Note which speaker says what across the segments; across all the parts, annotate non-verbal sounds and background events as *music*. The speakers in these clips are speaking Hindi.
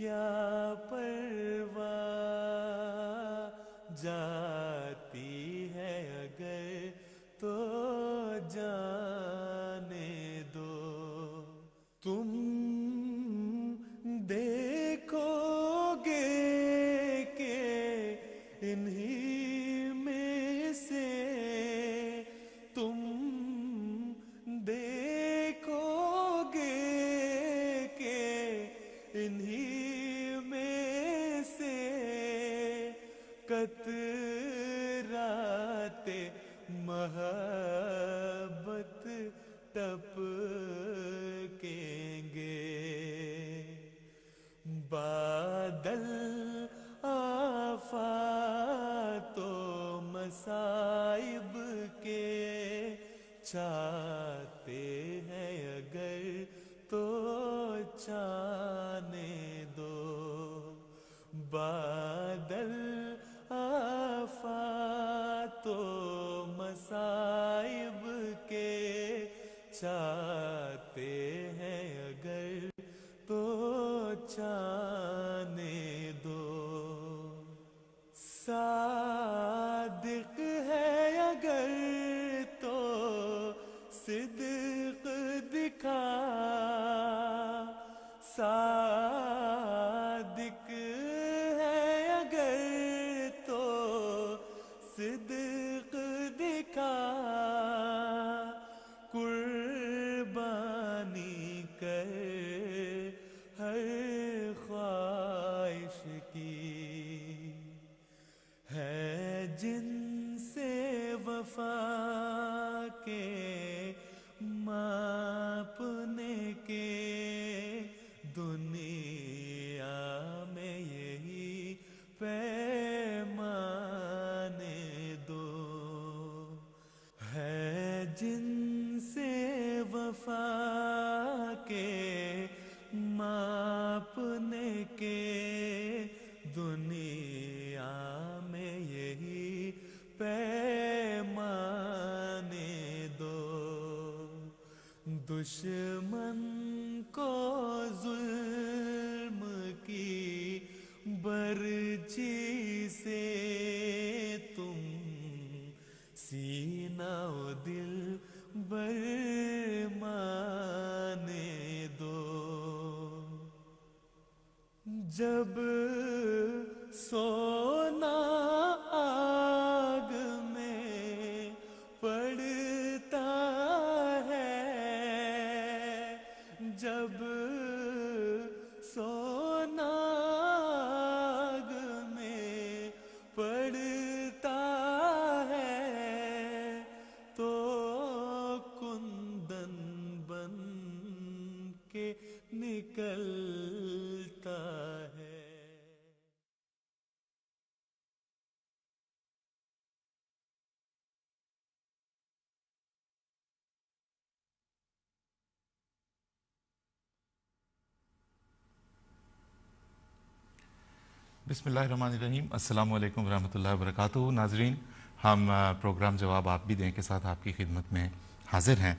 Speaker 1: क्या परवा जा जाने दो सा जब
Speaker 2: बसमीम अल्लाम वरहमल वर्क नाजरीन हम प्रोग्राम जवाब आप भी दें के साथ आपकी खिदमत में हाजिर हैं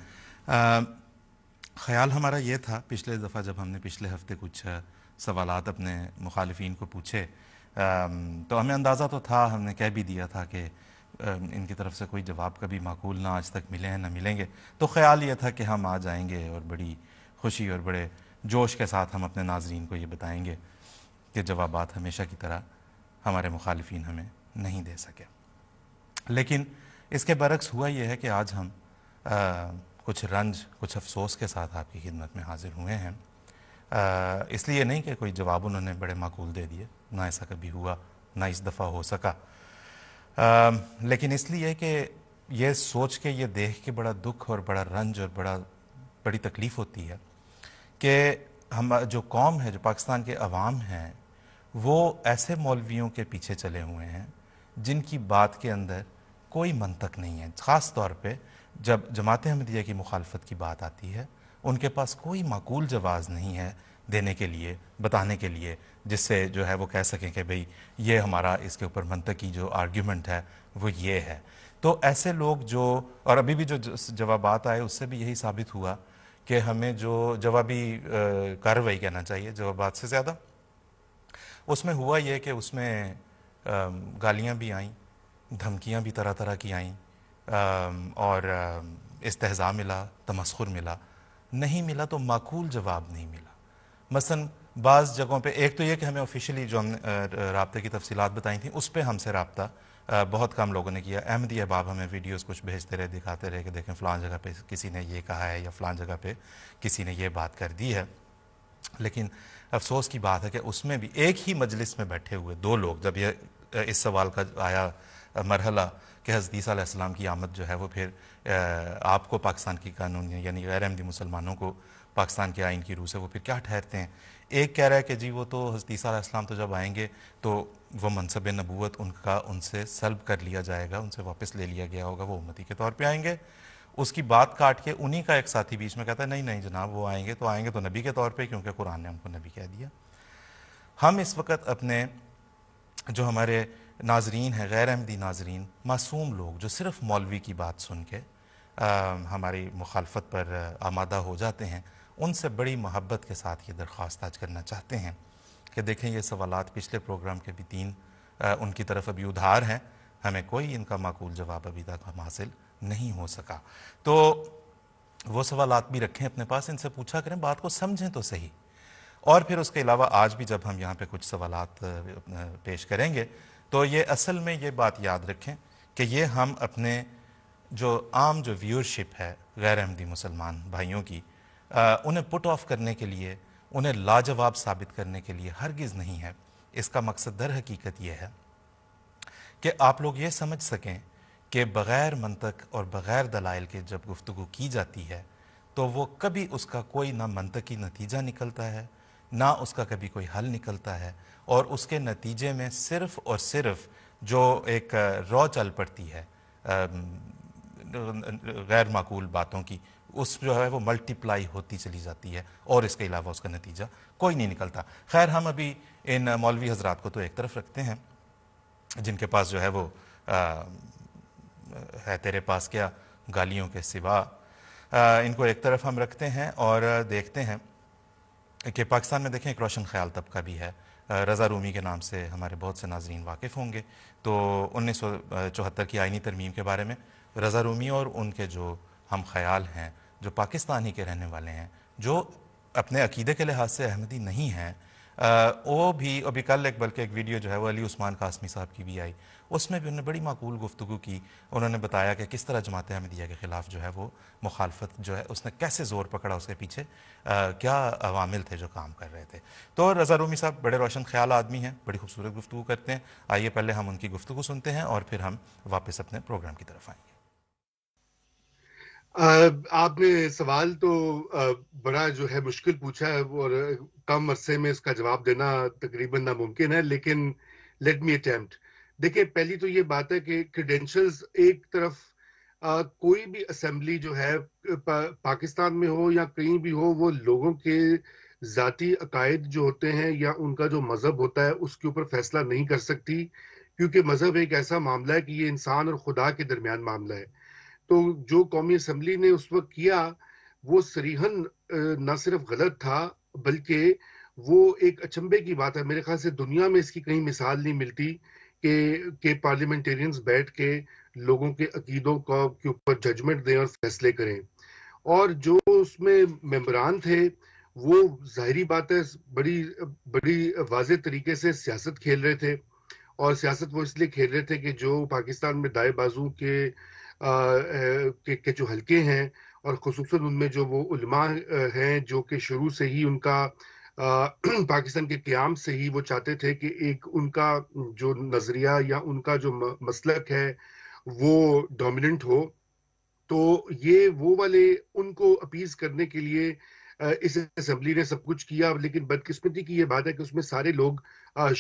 Speaker 2: ख्याल हमारा ये था पिछले दफ़ा जब हमने पिछले हफ्ते कुछ सवाल अपने मुखालफन को पूछे तो हमें अंदाज़ा तो था हमने कह भी दिया था कि इनकी तरफ से कोई जवाब कभी माकूल ना आज तक मिले हैं ना मिलेंगे तो ख्याल ये था कि हम आ जाएंगे और बड़ी खुशी और बड़े जोश के साथ हम अपने नाजरन को ये बताएँगे के जवाब हमेशा की तरह हमारे मुखालफी हमें नहीं दे सके लेकिन इसके बरक्स हुआ यह है कि आज हम आ, कुछ रंज कुछ अफसोस के साथ आपकी खिदमत में हाजिर हुए हैं इसलिए नहीं कि कोई जवाब उन्होंने बड़े माकूल दे दिए ना ऐसा कभी हुआ ना इस दफ़ा हो सका आ, लेकिन इसलिए कि यह सोच के ये देख के बड़ा दुख और बड़ा रंज और बड़ा बड़ी तकलीफ़ होती है कि हम जो कौम है जो पाकिस्तान के अवाम हैं वो ऐसे मौलवियों के पीछे चले हुए हैं जिनकी बात के अंदर कोई मंतक नहीं है ख़ास तौर पे जब जमात अहमदिया की मुखालफत की बात आती है उनके पास कोई माकूल जवाब नहीं है देने के लिए बताने के लिए जिससे जो है वो कह सकें कि भाई ये हमारा इसके ऊपर मनतकी जो आर्ग्यूमेंट है वो ये है तो ऐसे लोग जो और अभी भी जो जवाब आए उससे भी यही साबित हुआ कि हमें जो जवाबी कार्रवाई कहना चाहिए जवाब से ज़्यादा उसमें हुआ यह कि उसमें गालियाँ भी आईं धमकियाँ भी तरह तरह की आईं और इसतजा मिला तमस्खुर मिला नहीं मिला तो माकूल जवाब नहीं मिला मसलन बाज़ जगहों पे एक तो ये कि हमें ऑफिशियली जो हमने रबते की तफसीत बताई थी उस पर हमसे रबता बहुत कम लोगों ने किया अहमदी अहबाब हमें वीडियोज़ कुछ भेजते रहे दिखाते रहे कि देखें फ़लाँ जगह पे किसी ने ये कहा है या फ़लाँ जगह पे किसी ने ये बात कर दी है लेकिन अफसोस की बात है कि उसमें भी एक ही मजलिस में बैठे हुए दो लोग जब यह इस सवाल का आया मरहला कि हजदीसम की आमद जो है वो फिर आपको पाकिस्तान की कानून यानी गैर अहमदी मुसलमानों को पाकिस्तान के आइन की रूह से वो फिर क्या ठहरते हैं एक कह रहा है कि जी वो तो हजतीसम तो जब आएंगे तो वह मनसब नबूत उनका उनसे सल्ब कर लिया जाएगा उनसे वापस ले लिया गया होगा वो उम्मती के तौर पर आएंगे उसकी बात काट के उन्हीं का एक साथी बीच में कहता है नहीं नहीं जनाब वो आएंगे तो आएंगे तो नबी के तौर पे क्योंकि कुरान ने हमको नबी कह दिया हम इस वक्त अपने जो हमारे नाजरीन हैं गैर अहमदी नाजरीन मासूम लोग जो सिर्फ मौलवी की बात सुन के आ, हमारी मुखालफत पर आमादा हो जाते हैं उनसे बड़ी मोहब्बत के साथ ये दरख्वास्त आज करना चाहते हैं कि देखें ये सवाल पिछले प्रोग्राम के भी तीन आ, उनकी तरफ अभी उधार हैं हमें कोई इनका माकूल जवाब अभी तक हम हासिल नहीं हो सका तो वो सवाल भी रखें अपने पास इनसे पूछा करें बात को समझें तो सही और फिर उसके अलावा आज भी जब हम यहाँ पे कुछ सवाल पेश करेंगे तो ये असल में ये बात याद रखें कि ये हम अपने जो आम जो व्यूअरशिप है गैर अहमदी मुसलमान भाइयों की आ, उन्हें पुट ऑफ करने के लिए उन्हें लाजवाब साबित करने के लिए हरगिज़ नहीं है इसका मकसद दर हकीकत यह है कि आप लोग ये समझ सकें कि बग़ैर मंतक और बग़ैर दलाइल के जब गुफ्तु की जाती है तो वो कभी उसका कोई ना मनतकी नतीजा निकलता है ना उसका कभी कोई हल निकलता है और उसके नतीजे में सिर्फ़ और सिर्फ जो एक रौ चल पड़ती है गैर माकूल बातों की उस जो है वो मल्टीप्लाई होती चली जाती है और इसके अलावा उसका नतीजा कोई नहीं निकलता खैर हम अभी इन मौलवी हजरात को तो एक तरफ रखते हैं जिनके पास जो है वो आ, है तेरे पास क्या गालियों के सिवा इनको एक तरफ हम रखते हैं और देखते हैं कि पाकिस्तान में देखें एक रोशन ख्याल तबका भी है रज़ा रूमी के नाम से हमारे बहुत से नाजरन वाकिफ़ होंगे तो उन्नीस सौ चौहत्तर की आइनी तरमीम के बारे में रज़ा रूमी और उनके जो हम ख्याल हैं जो पाकिस्तान ही के रहने वाले हैं जो अपने अकीदे के लिहाज से अहमदी नहीं हैं वो भी अभी कल एक बल्कि एक वीडियो जो है वो अली उस्मान कासमी साहब की भी आई उसमें भी उन्होंने बड़ी माकूल गुफ्तु की उन्होंने बताया कि किस तरह जमात अहमदिया के ख़िलाफ़ जो है वो मुखालफत जो है उसने कैसे ज़ोर पकड़ा उसके पीछे आ, क्या अवामिल थे जो काम कर रहे थे तो रज़ा रूमी साहब बड़े रोशन ख्याल आदमी हैं बड़ी खूबसूरत गुफ्तु करते हैं आइए पहले हम उनकी गुफ्तु सुनते हैं और फिर हम वापस अपने प्रोग्राम की तरफ आएंगे
Speaker 3: आपने सवाल तो बड़ा जो है मुश्किल पूछा है और कम अरसे में इसका जवाब देना तकरीबन नामुमकिन है लेकिन लेट मी अटेम्प्ट देखिए पहली तो ये बात है कि क्रेडेंशियल्स एक तरफ Uh, कोई भी असेंबली जो है पा, पाकिस्तान में हो या कहीं भी हो वो लोगों के जाति अकायद जो होते हैं या उनका जो मजहब होता है उसके ऊपर फैसला नहीं कर सकती क्योंकि मजहब एक ऐसा मामला है कि ये इंसान और खुदा के दरमियान मामला है तो जो कौमी असम्बली ने उस वक्त किया वो सरीहन ना सिर्फ गलत था बल्कि वो एक अचंभे की बात है मेरे ख्याल से दुनिया में इसकी कहीं मिसाल नहीं मिलती के के पार्लियामेंटेरियंस बैठ के लोगों के अकीदों का के ऊपर जजमेंट दें और फैसले करें और जो उसमें मेम्बरान थे वो जाहरी बात है बड़ी बड़ी वाज तरीके से सियासत खेल रहे थे और सियासत वो इसलिए खेल रहे थे कि जो पाकिस्तान में दाए बाजू के, के के जो हलके हैं और खसूस उनमें जो वो उलमा हैं जो कि शुरू से ही उनका *clears throat* पाकिस्तान के क्याम से ही वो चाहते थे कि एक उनका जो नज़रिया या उनका जो मसलक है वो डोमिनेंट हो तो ये वो वाले उनको अपीज करने के लिए इस असम्बली ने सब कुछ किया लेकिन बदकिस्मती की ये बात है कि उसमें सारे लोग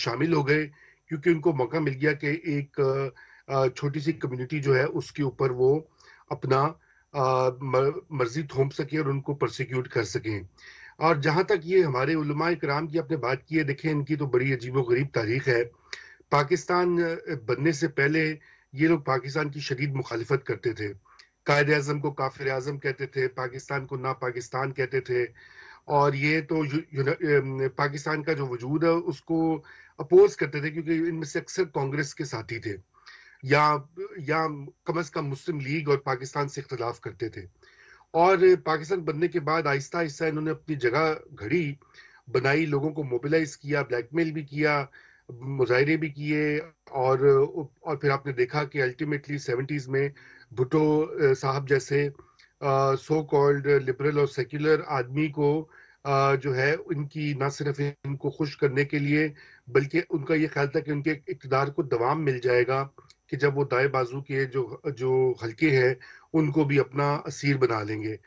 Speaker 3: शामिल हो गए क्योंकि उनको मौका मिल गया कि एक छोटी सी कम्युनिटी जो है उसके ऊपर वो अपना मर्जी थोप सकें और उनको प्रोसिक्यूट कर सकें और जहां तक ये हमारे उलमा कराम की आपने बात की है देखिए इनकी तो बड़ी अजीब गरीब तारीख है पाकिस्तान बनने से पहले ये लोग पाकिस्तान की शदीद मुखालफत करते थे कायद अजम को काफिर आजम कहते थे पाकिस्तान को ना पाकिस्तान कहते थे और ये तो यु, यु, पाकिस्तान का जो वजूद है उसको अपोज करते थे क्योंकि इनमें से अक्सर कांग्रेस के साथी थे या या कम अज कम मुस्लिम लीग और पाकिस्तान से इख्तलाफ करते थे और पाकिस्तान बनने के बाद आहिस्ता आहिस्ता इन्होंने अपनी जगह घड़ी बनाई लोगों को मोबिलाइज किया ब्लैकमेल भी किया मुजाहरे भी किए और और फिर आपने देखा कि अल्टीमेटली सेवेंटीज में भुटो साहब जैसे सो कॉल्ड लिबरल और सेक्युलर आदमी को आ, जो है उनकी ना सिर्फ इनको खुश करने के लिए बल्कि उनका ये ख्याल था कि उनके इकतदार को दवाम मिल जाएगा कि जब वो दाएं बाजू के जो जो हल्के हैं उनको भी अपना असीर बना लेंगे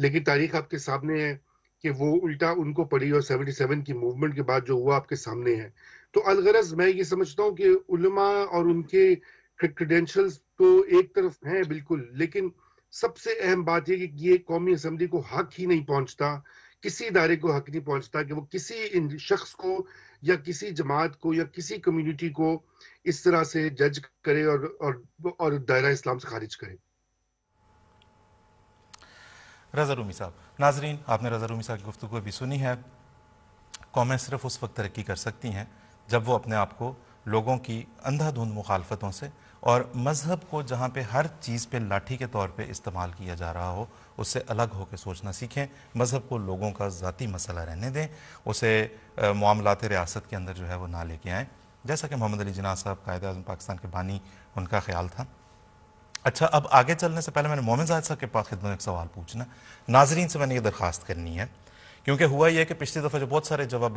Speaker 3: लेकिन तारीख आपके सामने है कि वो उल्टा उनको पड़ी और 77 की मूवमेंट के बाद जो हुआ आपके सामने है तो अलगरज मैं ये समझता हूँ कि उलमा और उनके क्रेडेंशल्स तो एक तरफ हैं बिल्कुल लेकिन सबसे अहम बात यह कि ये कौमी असम्बली को हक ही नहीं पहुंचता किसी इदारे को हक नहीं पहुंचता कि वो किसी शख्स को या किसी जमात को या किसी कम्युनिटी को इस तरह से जज करे और और, और दायरा इस्लाम से खारिज करे रज़ा
Speaker 2: रूमी साहब नाजरीन आपने रज़ा रूमी साहब की गुफ्तु भी सुनी है कौमें सिर्फ उस वक्त तरक्की कर सकती हैं जब वो अपने आप को लोगों की अंधाधुंध मुखालफतों से और मज़हब को जहाँ पे हर चीज़ पे लाठी के तौर पे इस्तेमाल किया जा रहा हो उससे अलग होकर सोचना सीखें मज़हब को लोगों का ज़ाती मसला रहने दें उसे मामलात रियासत के अंदर जो है वो ना लेके आएँ जैसा कि मोहम्मद अली जना साहब कायद अजम पाकिस्तान के बानी उनका ख्याल था अच्छा अब आगे चलने से पहले मैंने मोमिन जाहिद साहब के पास खिदमत एक सवाल पूछना नाजरीन से मैंने ये दरख्वास्त करनी है क्योंकि हुआ यह कि पिछली दफ़ा जो बहुत सारे जवाब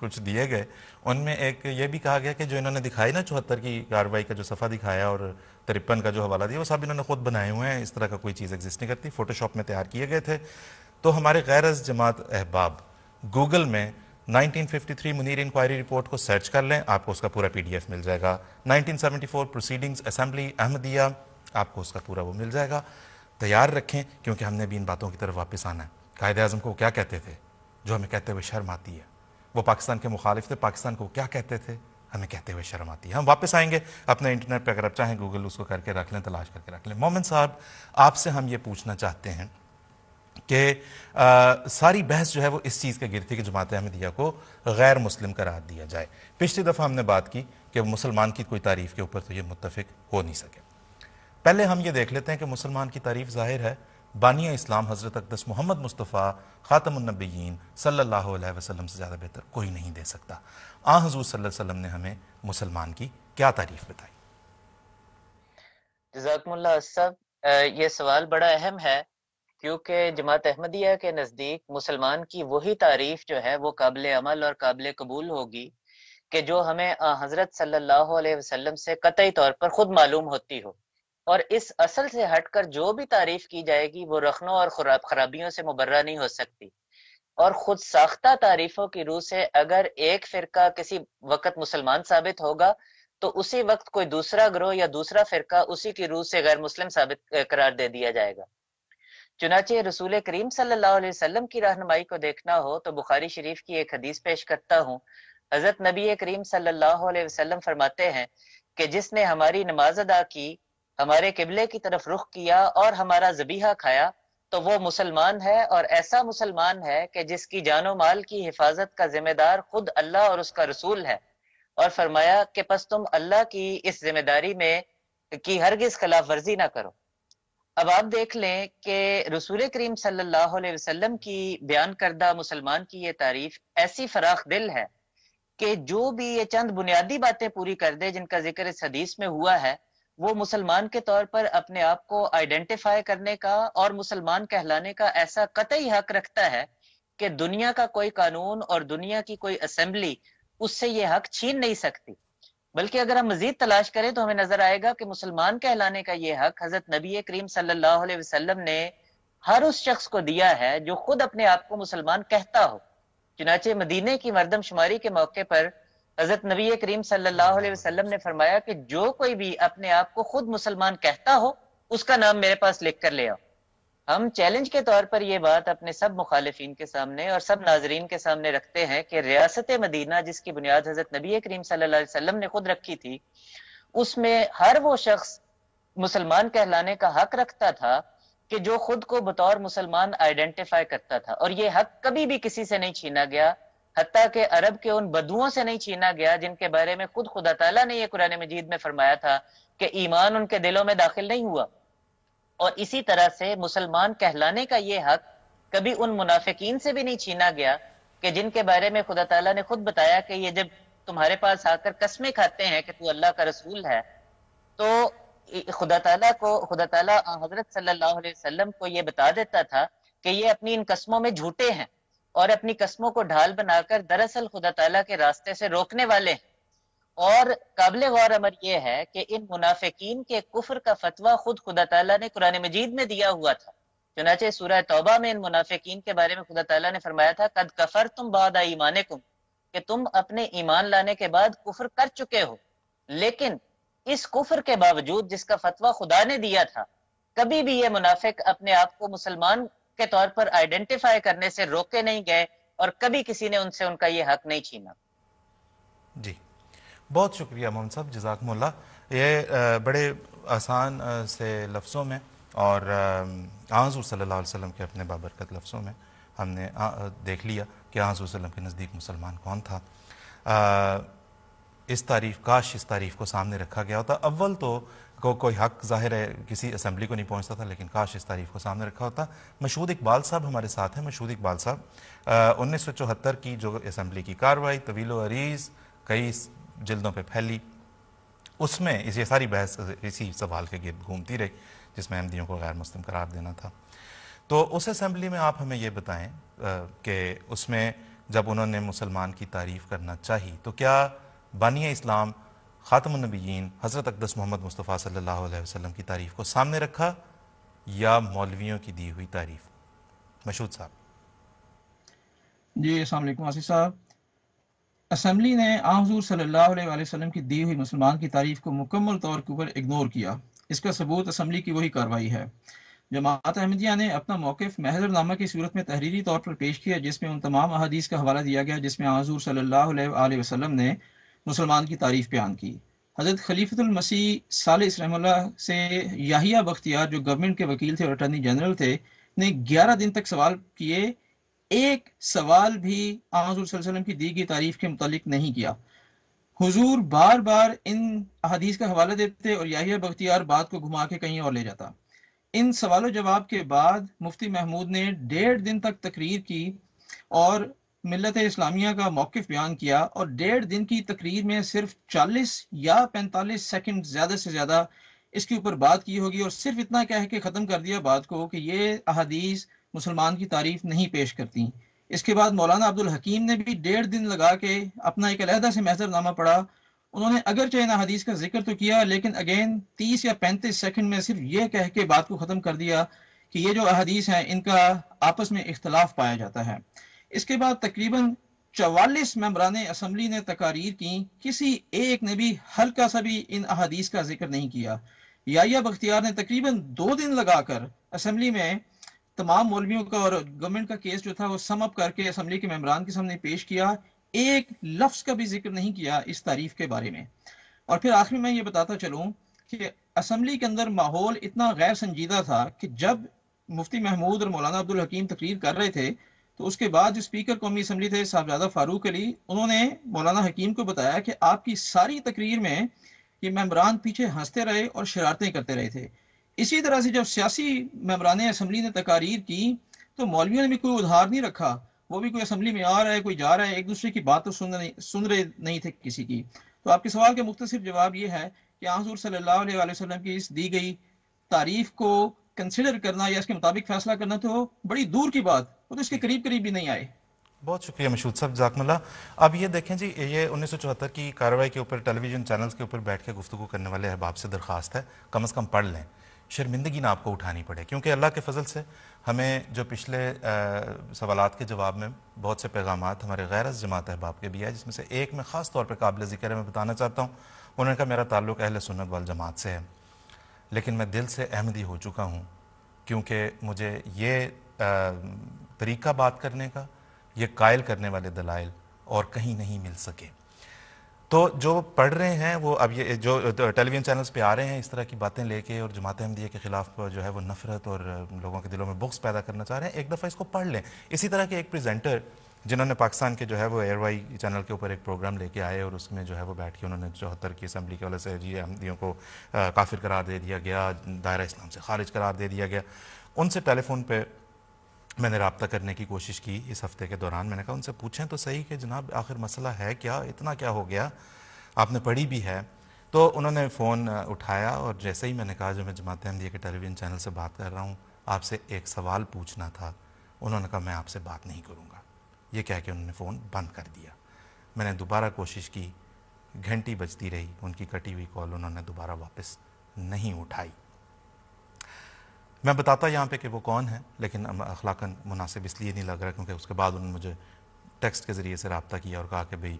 Speaker 2: कुछ दिए गए उनमें एक ये भी कहा गया कि जो इन्होंने दिखाई ना चौहत्तर की कार्रवाई का जो सफ़ा दिखाया और तिरपन का जो हवाला दिया वो सब इन्होंने खुद बनाए हुए हैं इस तरह का कोई चीज़ एग्जिस्ट नहीं करती फ़ोटोशॉप में तैयार किए गए थे तो हमारे गैर जमात अहबाब गूगल में 1953 मुनीर इंक्वायरी रिपोर्ट को सर्च कर लें आपको उसका पूरा पीडीएफ मिल जाएगा 1974 प्रोसीडिंग्स असेंबली अहमदिया आपको उसका पूरा वो मिल जाएगा तैयार रखें क्योंकि हमने भी इन बातों की तरफ वापस आना है कायद अजम को क्या कहते थे जो हमें कहते हुए शर्म आती है वो पाकिस्तान के मुखालिफ थे पाकिस्तान को क्या कहते थे हमें कहते हुए शर्म आती है हम वापस आएंगे अपने इंटरनेट पर अगर आप चाहें गूगल उसको करके रख लें तलाश करके रख लें मोमिन साहब आपसे हम ये पूछना चाहते हैं कि सारी बहस जो है वो इस चीज़ के गिर थी कि जमात अहमदिया को गैर मुस्लिम करार दिया जाए पिछली दफ़ा हमने बात की कि मुसलमान की कोई तारीफ़ के ऊपर तो ये मुतफिक हो नहीं सके पहले हम ये देख लेते हैं कि मुसलमान की तारीफ़ जाहिर है बानिया इस्लाम हज़रत अकदस मोहम्मद मुस्तफ़ा ख़ातमनबीन सल्ला वसलम से ज़्यादा बेहतर कोई नहीं दे सकता आ हजूर वसल्लम ने हमें मुसलमान की क्या तारीफ बताई
Speaker 4: जजाकमुल्ला सब ये सवाल बड़ा अहम है क्योंकि जमात अहमदिया के नज़दीक मुसलमान की वही तारीफ जो है वो काबिल अमल और काबिल कबूल होगी कि जो हमें हज़रत सल्लल्लाहु अलैहि वसल्लम से कतई तौर पर ख़ुद मालूम होती हो और इस असल से हटकर जो भी तारीफ की जाएगी वो रखनों और खराबियों से मुबर्रा नहीं हो सकती और खुद साख्ता तारीफों की रूह से अगर एक फिरका किसी वक्त मुसलमान साबित होगा तो उसी वक्त कोई दूसरा ग्रोह या दूसरा फिरका उसी की रूह से गैर मुस्लिम साबित करार दे दिया जाएगा चुनाचे रसूल करीम सल्लल्लाहु अलैहि वसल्लम की रहनुमाई को देखना हो तो बुखारी शरीफ की एक हदीस पेश करता हूँ हजरत नबी करीम सल्लल्लाहु अलैहि वसल्लम फरमाते हैं कि जिसने हमारी नमाज अदा की हमारे किबले की तरफ रुख किया और हमारा जबीहा खाया तो वो मुसलमान है और ऐसा मुसलमान है कि जिसकी जानो माल की हिफाजत का जिम्मेदार खुद अल्लाह और उसका रसूल है और फरमाया कि बस तुम अल्लाह की इस जिम्मेदारी में की हरगिज खिलाफ वर्जी ना करो अब आप देख लें कि रसूल करीम सल्लल्लाहु अलैहि वसल्लम की बयान करदा मुसलमान की ये तारीफ ऐसी फराख दिल है कि जो भी ये चंद बुनियादी बातें पूरी कर दे जिनका जिक्र इस हदीस में हुआ है वो मुसलमान के तौर पर अपने आप को आइडेंटिफाई करने का और मुसलमान कहलाने का ऐसा कतई हक रखता है कि दुनिया का कोई कानून और दुनिया की कोई असेंबली उससे ये हक छीन नहीं सकती बल्कि अगर हम मजीद तलाश करें तो हमें नजर आएगा कि मुसलमान कहलाने का ये हक हजरत नबी करीम सल्लल्लाहु अलैहि वसल्लम ने हर उस शख्स को दिया है जो खुद अपने आप को मुसलमान कहता हो चुनाचे मदीने की मरदमशुमारी के मौके पर हजरत नबी करीम सल्लल्लाहु अलैहि वसल्लम ने फरमाया कि जो कोई भी अपने आप को खुद मुसलमान कहता हो उसका नाम मेरे पास लिख कर ले आओ हम चैलेंज के तौर पर यह बात अपने सब मुखालफी के सामने और सब नाजरीन के सामने रखते हैं कि रियासत मदीना जिसकी बुनियाद हजरत नबी करीम सल्लल्लाहु अलैहि वसल्लम ने खुद रखी थी उसमें हर वो शख्स मुसलमान कहलाने का हक रखता था कि जो खुद को बतौर मुसलमान आइडेंटिफाई करता था और ये हक कभी भी किसी से नहीं छीना गया हती के अरब के उन बदुओं से नहीं छीना गया जिनके बारे में खुद खुदा तला ने यह कुरान मजीद में फरमाया था कि ईमान उनके दिलों में दाखिल नहीं हुआ और इसी तरह से मुसलमान कहलाने का ये हक कभी उन मुनाफिकीन से भी नहीं छीना गया कि जिनके बारे में खुदा तला ने खुद बताया कि ये जब तुम्हारे पास आकर कस्में खाते हैं कि तू अल्लाह का रसूल है तो खुदा तला को खुदा तला हजरत सल्लाम को यह बता देता था कि ये अपनी इन कस्मों में झूठे हैं और अपनी कस्मों को ढाल बनाकर दरअसल खुदा तला के रास्ते से रोकने वाले हैं और काबिल गौर अमर यह है कि इन मुनाफिकीन के कुफर का फतवा खुद खुदा तला ने कुरान मजीद में दिया हुआ था चुनाचे सूरह तौबा में इन मुनाफिकीन के बारे में खुदा तला ने फरमाया था कद कफर तुम बाद आई ईमान कि तुम अपने ईमान लाने के बाद कुफर कर चुके हो लेकिन इस कुफर के बावजूद जिसका फतवा खुदा ने दिया था कभी भी ये मुनाफिक अपने आप को मुसलमान के तौर पर आइडेंटिफाई करने से रोके नहीं गए और कभी किसी ने उनसे उनका ये हक नहीं छीना
Speaker 2: जी बहुत शुक्रिया मोहन साहब जजाक मोल्ला ये बड़े आसान से लफ्ज़ों में और आज़ू सल्लल्लाहु अलैहि वसल्लम के अपने बाबरकत लफ्ज़ों में हमने देख लिया कि आज़ू वसल्लम के नज़दीक मुसलमान कौन था आ, इस तारीफ काश इस तारीफ को सामने रखा गया होता अव्वल तो को कोई हक जाहिर है किसी असम्बली को नहीं पहुंचता था लेकिन काश इस तारीफ को सामने रखा होता मशहूद इकबाल साहब हमारे साथ हैं मशहूद इकबाल साहब उन्नीस सौ चौहत्तर की जो असम्बली की कार्रवाई तवील अरीज कई जल्दों पर फैली उसमें इस ये सारी बहस इसी सवाल के गिर घूमती रही जिसमें अहमदियों को गैर मुस्लिम करार देना था तो उस असम्बली में आप हमें ये बताएं कि उसमें जब उन्होंने मुसलमान की तारीफ़ करना चाहिए तो क्या बानिया इस्लाम ख़ातमनबीन हज़रत अकदस मोहम्मद मुस्तफ़ा सल्ला वसम की तारीफ़ को सामने रखा या मौलवियों की दी हुई तारीफ मशहूद साहब
Speaker 5: जी असलम आसिफ साहब असम्बली ने आमजूर सल्ला वसलम की दी हुई मुसलमान की तारीफ को मुकम्मल तौर के ऊपर इग्नोर किया इसका सबूत असम्बली की वही कार्रवाई है जमात अहमदिया ने अपना मौकफ महजरनामा की सूरत में तहरीरी तौर पर पेश किया जिसमें उन तमाम अहदीस का हवाला दिया गया जिसमें आजूर सल्ला वसलम ने मुसलमान की तारीफ बयान की हज़रत खलीफतुलमसीह साल इसलम से याहिया बख्तियार जो गवर्नमेंट के वकील थे और अटर्नी जनरल थे ने ग्यारह दिन तक सवाल किए एक सवाल भी आजम की दी गई तारीफ के मुतलिक नहीं किया हुजूर बार बार इन अदीस का हवाला देते और याहिया बख्तियार बात को घुमा के कहीं और ले जाता इन सवालों जवाब के बाद मुफ्ती महमूद ने डेढ़ दिन तक तकरीर की और मिलत इस्लामिया का मौकफ़ बयान किया और डेढ़ दिन की तकरीर में सिर्फ चालीस या पैंतालीस सेकेंड ज़्यादा से ज़्यादा इसके ऊपर बात की होगी और सिर्फ इतना कह के ख़त्म कर दिया बात को कि ये अहदीस मुसलमान की तारीफ नहीं पेश करती इसके बाद मौलाना अब्दुल हकीम ने भी डेढ़ दिन लगा के अपना एक अलहदा से नामा पढ़ा उन्होंने अगरचे इन हदीस का जिक्र तो किया लेकिन अगेन तीस या पैंतीस सेकंड में सिर्फ ये कह के बात को ख़त्म कर दिया कि ये जो अहदीस हैं इनका आपस में इख्तलाफ पाया जाता है इसके बाद तकरीबन चवालीस मेम्बरान असम्बली ने तकारीर की किसी एक ने भी हल्का सा भी इन अहदीस का जिक्र नहीं किया याया बख्तियार ने तकरीबन दो दिन लगाकर असम्बली में तमाम मौलवियों का और गवर्नमेंट का केस जो था वो समअप करके असम्बली के मेम्बरान के सामने पेश किया एक लफ्ज का भी जिक्र नहीं किया इस तारीफ के बारे में और फिर आखिर मैं ये बताता चलूँ कि असम्बली के अंदर माहौल इतना गैर संजीदा था कि जब मुफ्ती महमूद और मौलाना अब्दुल हकीम तकरीर कर रहे थे तो उसके बाद जो स्पीकर कौमी असम्बली थे साहबजादा फारूक अली उन्होंने मौलाना हकीम को बताया कि आपकी सारी तकरीर में ये मम्बरान पीछे हंसते रहे और शरारतें करते रहे थे इसी तरह से जब सियासी मम्बरान असम्बली ने तकारीर की तो मौलवियों ने भी कोई उधार नहीं रखा वो भी कोई असम्बली में आ रहा है कोई जा रहा है एक दूसरे की बात तो सुन रहे सुन रहे नहीं थे किसी की तो आपके सवाल के मुख्तर जवाब ये है कि हजूर सल्ला वसलम की इस दी गई तारीफ को कंसिडर करना या इसके मुताबिक फैसला करना तो बड़ी दूर की बात वो तो इसके करीब करीब भी नहीं आए बहुत
Speaker 2: शुक्रिया मशहूद साहब जाकमला अब ये देखें जी ये उन्नीस सौ चौहत्तर की कार्रवाई के ऊपर टेलीविजन चैनल्स के ऊपर बैठ के गुफ्तु करने वाले अहबाब से दरख्वास्त है कम अज़ कम पढ़ लें शर्मिंदगी ना आपको उठानी पड़े क्योंकि अल्लाह के फजल से हमें जो पिछले सवाल के जवाब में बहुत से पैगाम हमारे गैर जमात अहबाब के भी आए जिसमें से एक में ख़ास तौर पर काबिल ज़िक्र मैं बताना चाहता हूँ उन्होंने कहा मेरा ताल्लुक अहल सुनत वाल जमात से है लेकिन मैं दिल से अहमदी हो चुका हूँ क्योंकि मुझे ये तरीका बात करने का ये कायल करने वाले दलाइल और कहीं नहीं मिल सके तो जो पढ़ रहे हैं वो अब ये जो तो टेलीविज़न चैनल्स पे आ रहे हैं इस तरह की बातें लेके और जमात अहमदिया के ख़िलाफ़ जो है वो नफ़रत और लोगों के दिलों में बुक्स पैदा करना चाह रहे हैं एक दफ़ा इसको पढ़ लें इसी तरह के एक प्रेजेंटर जिन्होंने पाकिस्तान के जो है वो वाई चैनल के ऊपर एक प्रोग्राम लेके आए और उसमें जो है वो बैठ के उन्होंने चौहत्तर की असम्बली के वाले से जी हमदियों को काफिर करार दे दिया गया दायरा इस्लाम से खारिज करार दे दिया गया उनसे टेलीफोन पर मैंने रबता करने की कोशिश की इस हफ्ते के दौरान मैंने कहा उनसे पूछें तो सही कि जनाब आखिर मसला है क्या इतना क्या हो गया आपने पढ़ी भी है तो उन्होंने फ़ोन उठाया और जैसे ही मैंने कहा जो मैं जमात अहमदिया के टेलीविज़न चैनल से बात कर रहा हूँ आपसे एक सवाल पूछना था उन्होंने कहा मैं आपसे बात नहीं करूँगा ये कह के उन्होंने फ़ोन बंद कर दिया मैंने दोबारा कोशिश की घंटी बजती रही उनकी कटी हुई कॉल उन्होंने दोबारा वापस नहीं उठाई मैं बताता यहाँ पे कि वो कौन है लेकिन अखलाकन मुनासिब इसलिए नहीं लग रहा क्योंकि उसके बाद उन्होंने मुझे टेक्स्ट के ज़रिए से रबता किया और कहा कि भाई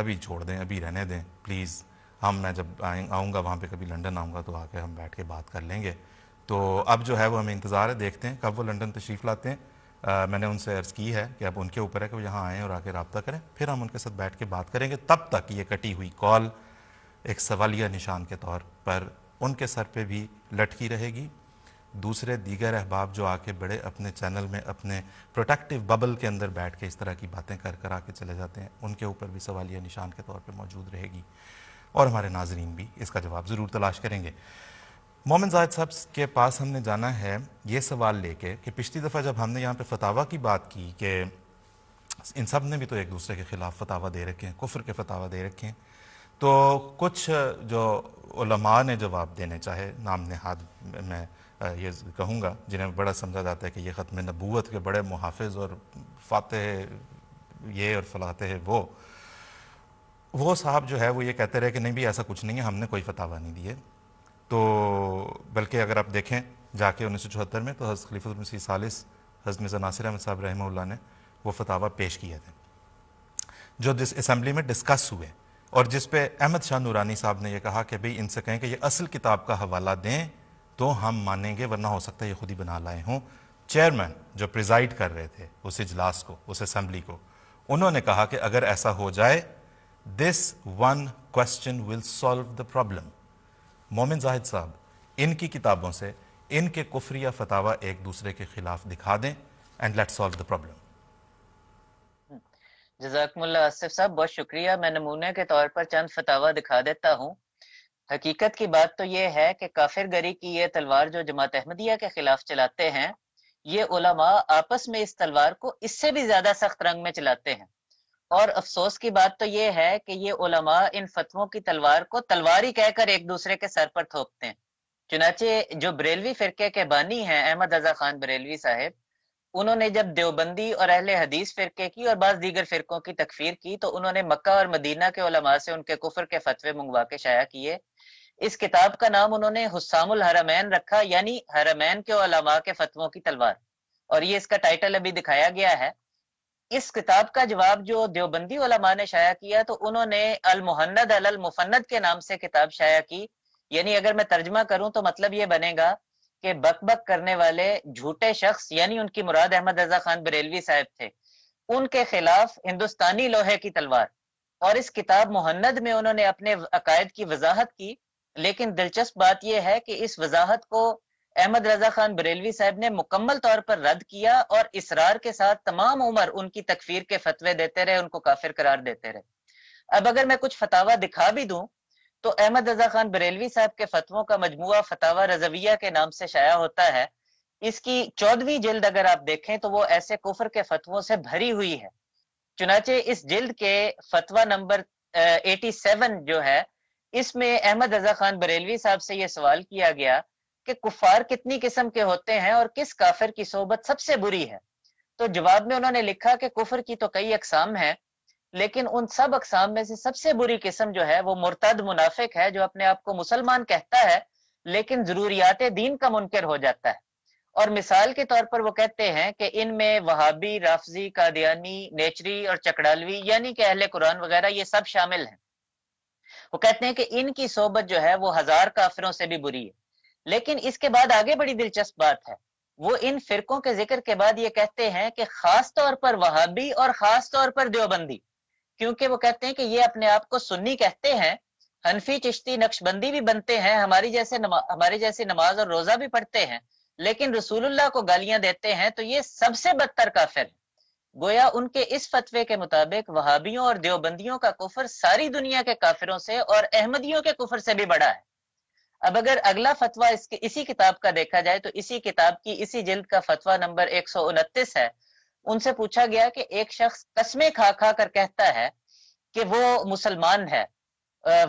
Speaker 2: अभी छोड़ दें अभी रहने दें प्लीज़ हम मैं जब आऊँगा वहाँ पे कभी लंदन आऊँगा तो आके हम बैठ के बात कर लेंगे तो अब जो है वो हमें इंतज़ार है देखते हैं कब वो लंदन तशरीफ़ लाते हैं मैंने उनसे अर्ज़ की है कि अब उनके ऊपर है कि वो यहाँ आएँ और आके रबता करें फिर हम उनके साथ बैठ के बात करेंगे तब तक ये कटी हुई कॉल एक सवालिया निशान के तौर पर उनके सर पर भी लटकी रहेगी दूसरे दीगर अहबाब जो आके बड़े अपने चैनल में अपने प्रोटेक्टिव बबल के अंदर बैठ के इस तरह की बातें कर कर आके चले जाते हैं उनके ऊपर भी सवालिया निशान के तौर पर मौजूद रहेगी और हमारे नाजरीन भी इसका जवाब ज़रूर तलाश करेंगे मोमिन जाहिद साहब के पास हमने जाना है ये सवाल लेके कि पिछली दफ़ा जब हमने यहाँ पे फतावा की बात की कि इन सब ने भी तो एक दूसरे के ख़िलाफ़ फतावा दे रखे हैं कुफर के फतावा दे रखे हैं तो कुछ जो उलमा ने जवाब देने चाहे नाम ने हाथ मैं ये कहूँगा जिन्हें बड़ा समझा जाता है कि ये ख़त्म नबूत के बड़े मुहाफ़ और फातह ये और फलाते हैं वो वो साहब जो है वो ये कहते रहे कि नहीं भी ऐसा कुछ नहीं है हमने कोई फतावा नहीं दिए तो बल्कि अगर आप देखें जाके उन्नीस सौ चौहत्तर में तो हज़रत खलीफुलमसी सालिस हज़रत मिर्ज़ा नासिर अहमद साहब रहमुल्ला ने वो फतावा पेश किए थे जो जिस असम्बली में डिस्कस हुए और जिस पे अहमद शाह नूरानी साहब ने यह कहा कि भाई इनसे कहें कि ये असल किताब का हवाला दें तो हम मानेंगे वरना हो सकता है ये खुद ही बना लाए हों चेयरमैन जो प्रिजाइड कर रहे थे उस इजलास को उस असम्बली को उन्होंने कहा कि अगर ऐसा हो जाए this one question will solve the problem Momin Zahid साहब इनकी किताबों से इनके कुफरिया फतावा एक दूसरे के खिलाफ दिखा दें and let solve the problem
Speaker 4: जजाकमुल्ला आसिफ साहब बहुत शुक्रिया मैं नमूने के तौर पर चंद फतावा दिखा देता हूँ हकीकत की बात तो ये है कि काफिर गरी की ये तलवार जो जमात अहमदिया के खिलाफ चलाते हैं ये उलमा आपस में इस तलवार को इससे भी ज्यादा सख्त रंग में चलाते हैं और अफसोस की बात तो ये है कि ये उलमा इन फतवों की तलवार को तलवार ही कहकर एक दूसरे के सर पर थोपते हैं चुनाचे जो बरेलवी फिरके के बानी हैं अहमद रजा खान बरेलवी साहब उन्होंने जब देवबंदी और अहले हदीस फिरके की और बाद दीगर फिरकों की तकफीर की तो उन्होंने मक्का और मदीना के उलमा से उनके कुफर के फतवे मंगवा के शाया किए इस किताब का नाम उन्होंने हुसामुल हरमैन रखा यानी हरमैन के उलमा के फतवों की तलवार और ये इसका टाइटल अभी दिखाया गया है इस किताब का जवाब जो देवबंदी ओलमा ने शाया किया तो उन्होंने अल मुफन्नद के नाम से किताब शाया की यानी अगर मैं तर्जमा करूं तो मतलब ये बनेगा कि बक बक करने वाले झूठे शख्स यानी उनकी मुराद अहमद रजा खान बरेलवी साहब थे उनके खिलाफ हिंदुस्तानी लोहे की तलवार और इस किताब मुहन्नद में उन्होंने अपने अकायद की वजाहत की लेकिन दिलचस्प बात यह है कि इस वजाहत को अहमद रजा खान बरेलवी साहब ने मुकम्मल तौर पर रद्द किया और इसरार के साथ तमाम उम्र उनकी तकफीर के फतवे देते रहे उनको काफिर करार देते रहे अब अगर मैं कुछ फतावा दिखा भी दूं तो अहमद रजा खान बरेलवी साहब के फतवों का मजमु फतावा रजविया के नाम से शाया होता है इसकी चौदहवीं जिल्द अगर आप देखें तो वो ऐसे कुफर के फतवों से भरी हुई है चुनाचे इस जिल्द के फतवा नंबर एटी सेवन जो है इसमें अहमद रजा खान बरेलवी साहब से यह सवाल किया गया कि कुफार कितनी किस्म के होते हैं और किस काफिर की सोबत सबसे बुरी है तो जवाब में उन्होंने लिखा कि कुफर की तो कई अकसाम है लेकिन उन सब अकसाम में से सबसे बुरी किस्म जो है वो मुर्तद मुनाफिक है जो अपने आप को मुसलमान कहता है लेकिन जरूरियात दीन का मुनकर हो जाता है और मिसाल के तौर पर वो कहते हैं कि इनमें वहाबी राफजी कादियानी नेचरी और चकड़ालवी यानी कि अहले कुरान वगैरह ये सब शामिल हैं वो कहते हैं कि इनकी सोबत जो है वो हजार काफिरों से भी बुरी है लेकिन इसके बाद आगे बड़ी दिलचस्प बात है वो इन फिरकों के जिक्र के बाद ये कहते हैं कि खास तौर पर वहाबी और खास तौर पर देवबंदी क्योंकि वो कहते हैं कि ये अपने आप को सुन्नी कहते हैं हनफी चिश्ती नक्शबंदी भी बनते हैं हमारी जैसे हमारी जैसी नमाज और रोजा भी पढ़ते हैं लेकिन रसूलुल्लाह को गालियां देते हैं तो ये सबसे बदतर काफिर गोया उनके इस फतवे के मुताबिक वहाबियों और देवबंदियों का कुफर सारी दुनिया के काफिरों से और अहमदियों के कुफर से भी बड़ा है अब अगर अगला फतवा इसके इसी किताब का देखा जाए तो इसी किताब की इसी जिल्द का फतवा नंबर एक है उनसे पूछा गया कि एक शख्स कस्में खा खा कर कहता है कि वो मुसलमान है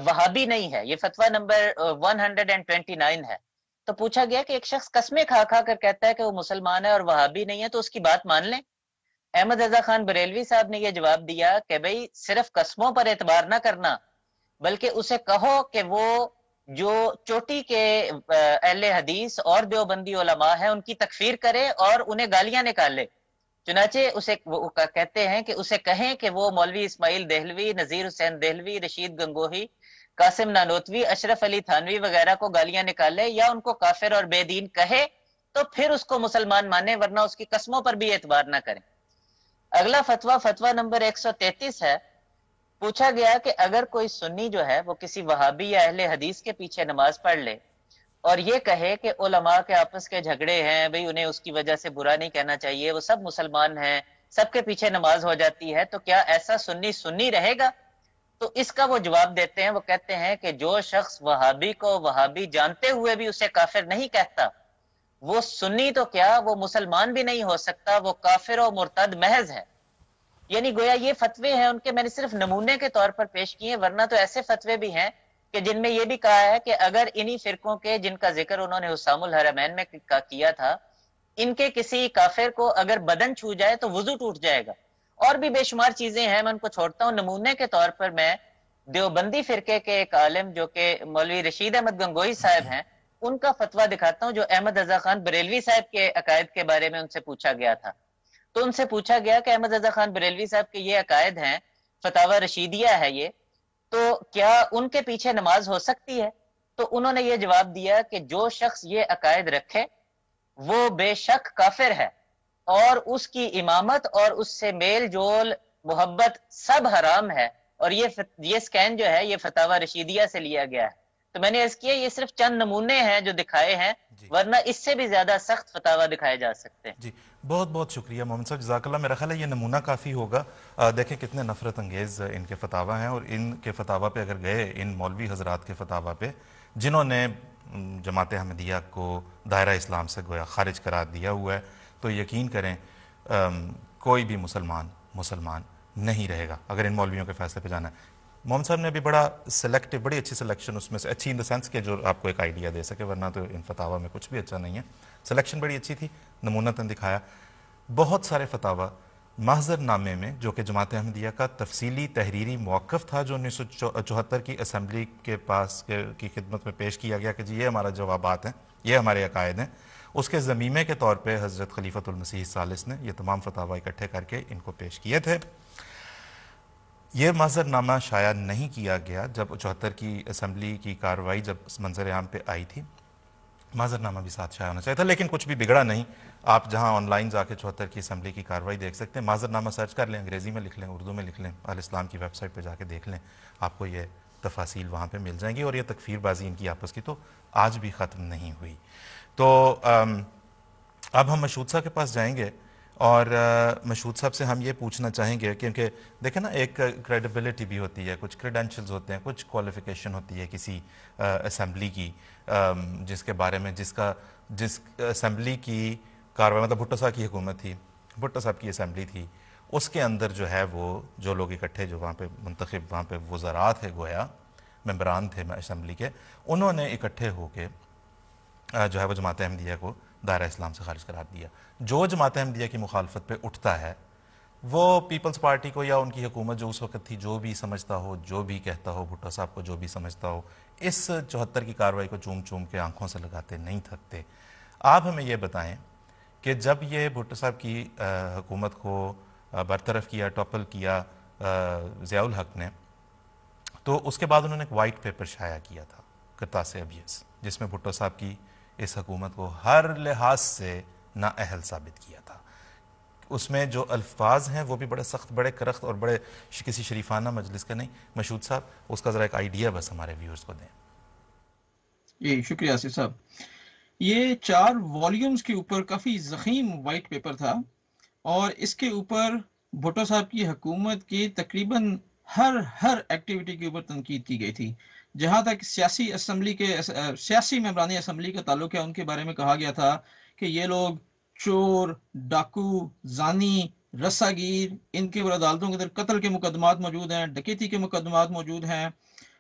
Speaker 4: वहाबी नहीं है ये फतवा नंबर 129 है तो पूछा गया कि एक शख्स कस्में खा खा कर कहता है कि वो मुसलमान है और वहाबी नहीं है तो उसकी बात मान लें अहमद रजा खान बरेलवी साहब ने यह जवाब दिया कि भाई सिर्फ कस्मों पर एतबार ना करना बल्कि उसे कहो कि वो जो चोटी के अहल हदीस और देवबंदी ओलमा है उनकी तकफीर करे और उन्हें गालियां निकाले चुनाचे उसे वो कहते हैं कि उसे कहें कि वो मौलवी इस्माइल देहलवी नजीर हुसैन देहलवी रशीद गंगोही कासिम नानोतवी अशरफ अली थानवी वगैरह को गालियां निकाले या उनको काफिर और बेदीन कहे तो फिर उसको मुसलमान माने वरना उसकी कस्मों पर भी एतबार ना करें अगला फतवा फतवा नंबर 133 है पूछा गया कि अगर कोई सुन्नी जो है वो किसी वहाबी या अहले हदीस के पीछे नमाज पढ़ ले और ये कहे कि उलमा के आपस के झगड़े हैं भाई उन्हें उसकी वजह से बुरा नहीं कहना चाहिए वो सब मुसलमान हैं सबके पीछे नमाज हो जाती है तो क्या ऐसा सुन्नी सुन्नी रहेगा तो इसका वो जवाब देते हैं वो कहते हैं कि जो शख्स वहाबी को वहाबी जानते हुए भी उसे काफिर नहीं कहता वो सुन्नी तो क्या वो मुसलमान भी नहीं हो सकता वो काफिर और मुर्तद महज है यानी गोया ये फतवे हैं उनके मैंने सिर्फ नमूने के तौर पर पेश किए वरना तो ऐसे फतवे भी हैं कि जिनमें यह भी कहा है कि अगर इन्हीं फिरकों के जिनका जिक्र उन्होंने हुसामुल हरमैन में का किया था इनके किसी काफिर को अगर बदन छू जाए तो वजू टूट जाएगा और भी बेशुमार चीजें हैं मैं उनको छोड़ता हूँ नमूने के तौर पर मैं देवबंदी फिरके के एक आलम जो कि मौलवी रशीद अहमद गंगोई साहब हैं उनका फतवा दिखाता हूँ जो अहमद रजा खान बरेलवी साहब के अकायद के बारे में उनसे पूछा गया था तो उनसे पूछा गया कि अहमद रजा खान बरेलवी साहब के ये अकायद हैं फतावा रशीदिया है ये तो क्या उनके पीछे नमाज हो सकती है तो उन्होंने ये जवाब दिया कि जो शख्स ये अकायद रखे वो बेशक काफिर है और उसकी इमामत और उससे मेल जोल मोहब्बत सब हराम है और ये ये स्कैन जो है ये फतावा रशीदिया से लिया गया है तो मैंने अर्ज किया ये सिर्फ चंद नमूने हैं जो दिखाए हैं वरना इससे भी ज्यादा सख्त फतावा दिखाए जा सकते हैं जी
Speaker 2: बहुत बहुत शुक्रिया मोहम्मद साहब जजाकल्ला मेरा ख्याल है ये नमूना काफ़ी होगा आ, देखें कितने नफरत अंगेज़ इनके फतावा हैं और इनके फतावा पे अगर गए इन मौलवी हजरात के फतावा पे जिन्होंने जमात अहमदिया को दायरा इस्लाम से गोया खारिज करा दिया हुआ है तो यकीन करें आ, कोई भी मुसलमान मुसलमान नहीं रहेगा अगर इन मौलवियों के फैसले पे जाना है मोहम्मद साहब ने भी बड़ा सेलेक्टिव बड़ी अच्छी सिलेक्शन उसमें से अच्छी इन द सेंस के जो आपको एक आइडिया दे सके वरना तो इन फतावा में कुछ भी अच्छा नहीं है सिलेक्शन बड़ी अच्छी थी नमूनतन दिखाया बहुत सारे फतावा नामे में जो कि जमात अहमदिया का तफसीली तहरीरी मौक़ था जो उन्नीस सौ चौहत्तर की असम्बली के पास के, की खिदमत में पेश किया गया कि जी ये हमारा जवाब हैं ये हमारे अकायद हैं उसके ज़मीमे के तौर पर हज़रत खलीफतुलमसीह सालिस ने ये तमाम फतावा इकट्ठे करके इनको पेश किए थे ये माजरनामा शाया नहीं किया गया जब चौहत्तर की असम्बली की कार्रवाई जब मंजर आम पे आई थी माजरनामा भी साथ शाया होना चाहिए था लेकिन कुछ भी बिगड़ा नहीं आप जहां ऑनलाइन जाके चौहत्तर की असम्बली की कार्रवाई देख सकते हैं माजरनामा सर्च कर लें अंग्रेज़ी में लिख लें उर्दू में लिख लें अल इस्लाम की वेबसाइट पर जाके देख लें आपको ये तफासिल वहाँ पर मिल जाएंगी और ये तकफीरबाजी इनकी आपस की तो आज भी ख़त्म नहीं हुई तो अब हम मशूदसा के पास जाएंगे और मशहूद साहब से हम ये पूछना चाहेंगे क्योंकि देखें ना एक क्रेडिबिलिटी भी होती है कुछ क्रेडेंशियल्स होते हैं कुछ क्वालिफिकेशन होती है किसी असम्बली की आ, जिसके बारे में जिसका जिस असम्बली की कार्रवाई मतलब भुट्टो साहब की हुकूमत थी भुट्टो साहब की असम्बली थी उसके अंदर जो है वो जो लोग इकट्ठे जो वहाँ पर मुंतखब वहाँ पर वज़रा थे गोया मम्बरान थे असम्बली के उन्होंने इकट्ठे होके जो है वो जमात अहमदिया को दायरा इस्लाम से खारिज करार दिया जो जमात अहमदिया की मुखालफत पर उठता है वो पीपल्स पार्टी को या उनकी हुकूमत जो उस वक्त थी जो भी समझता हो जो भी कहता हो भुट्टो साहब को जो भी समझता हो इस चौहत्तर की कार्रवाई को चूम चूम के आंखों से लगाते नहीं थकते आप हमें यह बताएं कि जब ये भुट्टो साहब की हुकूमत को बरतरफ किया टॉपल किया ज़ियाल हक ने तो उसके बाद उन्होंने एक वाइट पेपर शाया किया था करतास अबियस जिसमें भुट्टो साहब की इस हकूमत को हर लिहाज से नाअहल साबित किया था उसमें जो अल्फाज हैं वो भी बड़े सख्त बड़े करख्त और बड़े किसी शरीफाना मजलिस का नहीं मशहूद साहब उसका ज़रा एक आइडिया बस हमारे व्यूअर्स को दें
Speaker 5: जी शुक्रिया आसिफ साहब ये चार वॉल्यूम्स के ऊपर काफ़ी जखीम वाइट पेपर था और इसके ऊपर भुटो साहब की हकूमत की तकरीबन हर हर एक्टिविटी के ऊपर तनकीद की गई थी जहां तक सियासी असम्बली के सियासी मेबरानी असम्बली का ताल्लुक है उनके बारे में कहा गया था कि ये लोग चोर डाकू जानी रसागीर इनके ऊपर अदालतों के अंदर कत्ल के मुकदमात मौजूद हैं डकैती के मुकदमात मौजूद हैं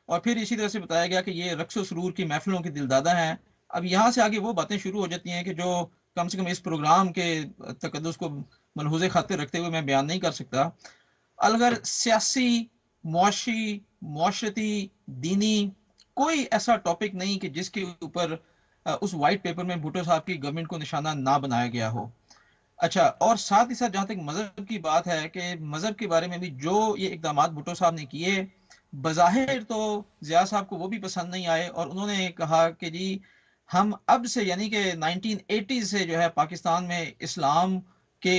Speaker 5: और फिर इसी तरह से बताया गया कि ये रक्स सरूर की महफिलों के दिलदादा हैं अब यहाँ से आगे वो बातें शुरू हो जाती हैं कि जो कम से कम इस प्रोग्राम के तकदस को मलहूज खातिर रखते हुए मैं बयान नहीं कर सकता अलगर सियासी मौशी मौशती दीनी कोई ऐसा टॉपिक नहीं कि जिसके ऊपर उस वाइट पेपर में भुटो साहब की गवर्नमेंट को निशाना ना बनाया गया हो अच्छा और साथ ही साथ जहां तक मज़हब की बात है कि मज़हब के बारे में भी जो ये इकदाम भुटो साहब ने किए बज़ाहिर तो ज़िया साहब को वो भी पसंद नहीं आए और उन्होंने कहा कि जी हम अब से यानी कि 1980 से जो है पाकिस्तान में इस्लाम के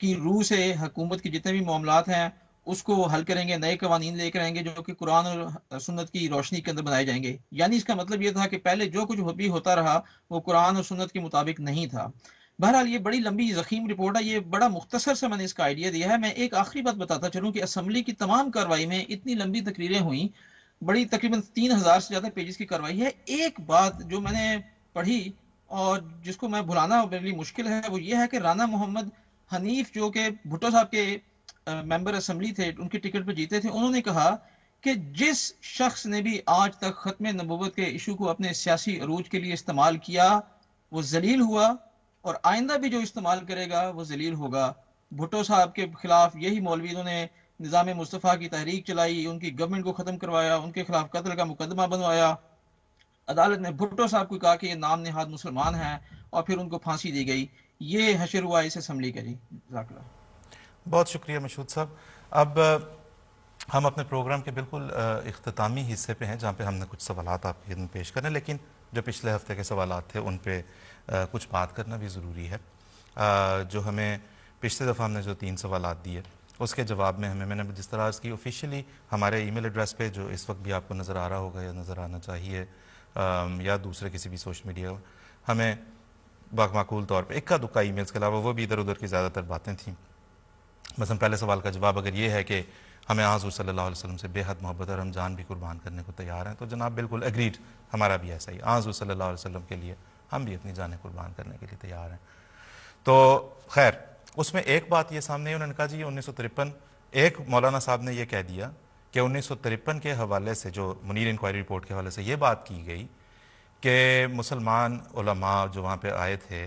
Speaker 5: की रूह से हुकूमत के जितने भी मामला हैं उसको हल करेंगे नए कवानी लेकर आएंगे जो कि कुरान और सुन्नत की रोशनी के अंदर बनाए जाएंगे यानी इसका मतलब ये था कि पहले जो कुछ भी होता रहा वो कुरान और सुन्नत के मुताबिक नहीं था बहरहाल ये बड़ी लंबी जखीम रिपोर्ट है ये बड़ा मुख्तसर से मैंने इसका आइडिया दिया है मैं एक आखिरी बात बताता चलूँ कि असम्बली की तमाम कार्रवाई में इतनी लंबी तकरीरें हुई बड़ी तकरीबन तीन हज़ार से ज़्यादा पेजेस की कार्रवाई है एक बात जो मैंने पढ़ी और जिसको मैं भुलाना मेरे लिए मुश्किल है वो ये है कि राना मोहम्मद हनीफ जो कि भुट्टो साहब के मेंबर असम्बली थे उनके टिकट पर जीते थे उन्होंने कहा कि जिस शख्स ने भी आज तक ख़त्म नबूत के इशू को अपने सियासी अरूज के लिए इस्तेमाल किया वो जलील हुआ और आइंदा भी जो इस्तेमाल करेगा वो जलील होगा भुट्टो साहब के खिलाफ यही मौलवियों ने निज़ाम मुस्तफ़ा की तहरीक चलाई उनकी गवर्नमेंट को ख़त्म करवाया उनके खिलाफ कत्ल का मुकदमा बनवाया अदालत ने भुट्टो साहब को कहा कि ये नाम नहाद मुसलमान हैं और फिर उनको फांसी दी गई ये हशर हुआ इस असम्बली का जी बहुत शुक्रिया मशहूद साहब अब हम अपने प्रोग्राम के
Speaker 2: बिल्कुल अख्तामी हिस्से पे हैं जहाँ पे हमने कुछ सवाल आपके खिदमत पेश करें लेकिन जो पिछले हफ्ते के सवाल थे उन पर कुछ बात करना भी ज़रूरी है आ, जो हमें पिछले दफ़ा हमने जो तीन सवाल दिए उसके जवाब में हमें मैंने जिस तरह की ऑफिशियली हमारे ईमेल एड्रेस पे जो इस वक्त भी आपको नज़र आ रहा होगा या नज़र आना चाहिए आ, या दूसरे किसी भी सोशल मीडिया हमें बाकमाकूल तौर पर इक्का दुक्का ई मेल्स के अलावा वो भी इधर उधर की ज़्यादातर बातें थीं मसलन पहले सवाल का जवाब अगर ये है कि हमें हजूर सल्लल्लाहु अलैहि वसल्लम से बेहद मोहब्बत और हम जान भी कुर्बान करने को तैयार हैं तो जनाब बिल्कुल एग्रीड हमारा भी ऐसा ही आज सल्लल्लाहु अलैहि वसल्लम के लिए हम भी अपनी जान कुर्बान करने के लिए तैयार हैं तो खैर उसमें एक बात ये सामने उन्होंने कहा जी उन्नीस सौ तिरपन एक मौलाना साहब ने यह कह दिया कि उन्नीस सौ तिरपन के हवाले से जो मुनीर इंक्वायरी रिपोर्ट के हवाले से ये बात की गई कि मुसलमान जो वहाँ पर आए थे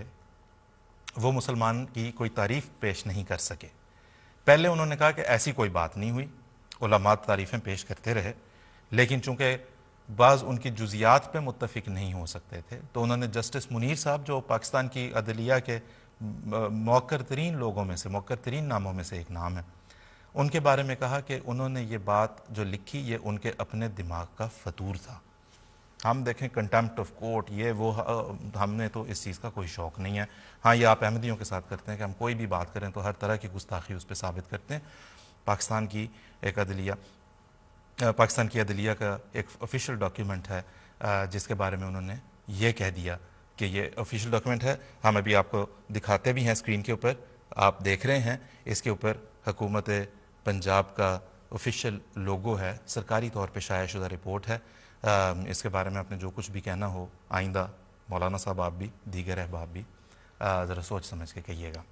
Speaker 2: वो मुसलमान की कोई तारीफ पेश नहीं कर सके पहले उन्होंने कहा कि ऐसी कोई बात नहीं हुई उलमा तारीफ़ें पेश करते रहे लेकिन चूँकि बाज़ उनकी जुजियात पर मुतफिक नहीं हो सकते थे तो उन्होंने जस्टिस मुनीर साहब जो पाकिस्तान की अदलिया के मौकर तरीन लोगों में से मौकर तरीन नामों में से एक नाम है उनके बारे में कहा कि उन्होंने ये बात जो लिखी ये उनके अपने दिमाग का फतूर था हम देखें कंटेम्प्ट ऑफ कोर्ट ये वो हमने तो इस चीज़ का कोई शौक़ नहीं है हाँ ये आप अहमदियों के साथ करते हैं कि हम कोई भी बात करें तो हर तरह की गुस्ताखी उस पर साबित करते हैं पाकिस्तान की एक अदलिया पाकिस्तान की अदलिया का एक ऑफिशियल डॉक्यूमेंट है जिसके बारे में उन्होंने ये कह दिया कि ये ऑफिशियल डॉक्यूमेंट है हम अभी आपको दिखाते भी हैं स्क्रीन के ऊपर आप देख रहे हैं इसके ऊपर हुकूमत पंजाब का ऑफिशियल लोगो है सरकारी तौर पर शाया शुदा रिपोर्ट है इसके बारे में आपने जो कुछ भी कहना हो आइंदा मौलाना साहब आप भी दीगर अहबाब भी ज़रा सोच समझ के कहिएगा